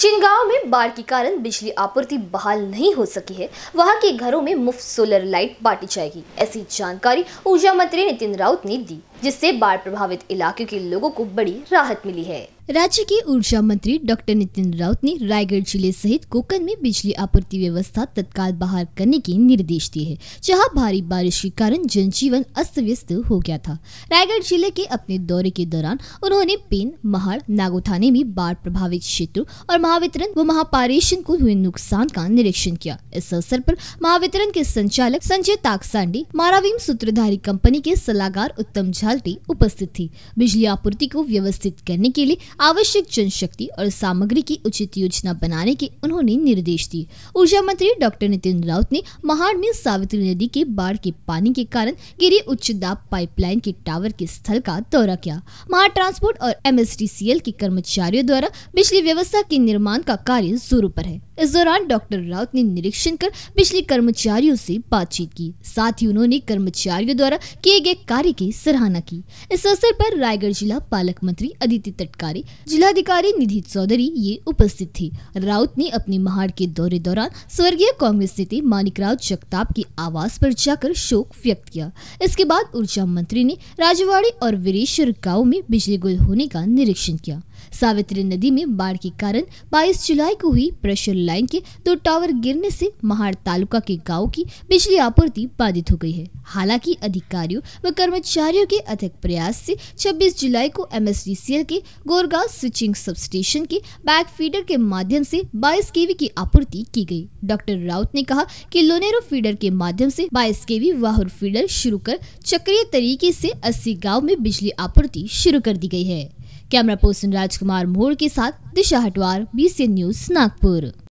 जिन गाँव में बाढ़ के कारण बिजली आपूर्ति बहाल नहीं हो सकी है वहाँ के घरों में मुफ्त सोलर लाइट बांटी जाएगी ऐसी जानकारी ऊर्जा मंत्री नितिन राउत ने दी जिससे बाढ़ प्रभावित इलाके के लोगों को बड़ी राहत मिली है राज्य के ऊर्जा मंत्री डॉक्टर नितिन राउत ने रायगढ़ जिले सहित कोकण में बिजली आपूर्ति व्यवस्था तत्काल बहाल करने के निर्देश दिए हैं जहां भारी बारिश के कारण जनजीवन अस्त व्यस्त हो गया था रायगढ़ जिले के अपने दौरे के दौरान उन्होंने पेन महाड़ नागो थाने में बाढ़ प्रभावित क्षेत्रों और महावितरण व महापारेषण को हुए नुकसान का निरीक्षण किया इस अवसर पर महावितरण के संचालक संजय ताकसांडी मारावीम सूत्रधारी कंपनी के सलाहकार उत्तम झा अथॉरिटी उपस्थित थी बिजली आपूर्ति को व्यवस्थित करने के लिए आवश्यक जनशक्ति और सामग्री की उचित योजना बनाने के उन्होंने निर्देश दिए ऊर्जा मंत्री डॉक्टर नितिन राउत ने महाड़ में सावित्री नदी के बाढ़ के पानी के कारण गिरी उच्च दाब पाइपलाइन के टावर के स्थल का दौरा किया महाड़ ट्रांसपोर्ट और एम के कर्मचारियों द्वारा बिजली व्यवस्था के निर्माण का कार्य जोरों पर है इस दौरान डॉक्टर राउत ने निरीक्षण कर बिजली कर्मचारियों से बातचीत की साथ ही उन्होंने कर्मचारियों द्वारा किए गए कार्य की सराहना घोषणा की इस अवसर पर रायगढ़ जिला पालक मंत्री अदिति तटकारे जिलाधिकारी निधि चौधरी ये उपस्थित थे राउत ने अपने महाड़ के दौरे दौरान स्वर्गीय कांग्रेस नेता मानिकराव जगताप के आवास पर जाकर शोक व्यक्त किया इसके बाद ऊर्जा मंत्री ने राजवाड़ी और वीरेश्वर गाँव में बिजली गुल होने का निरीक्षण किया सावित्री नदी में बाढ़ के कारण 22 जुलाई को हुई प्रेशर लाइन के दो टावर गिरने से महाड़ तालुका के गाँव की बिजली आपूर्ति बाधित हो गई है हालांकि अधिकारियों व कर्मचारियों के अधिक प्रयास से 26 जुलाई को एम के गोरगांव स्विचिंग सब स्टेशन के बैक फीडर के माध्यम से 22 केवी की आपूर्ति की गई। डॉक्टर राउत ने कहा कि लोनेरो फीडर के माध्यम से 22 केवी वाहन फीडर शुरू कर चक्रिय तरीके से 80 गाँव में बिजली आपूर्ति शुरू कर दी गयी है कैमरा पर्सन राजकुमार मोड़ के साथ दिशा हटवार बी न्यूज नागपुर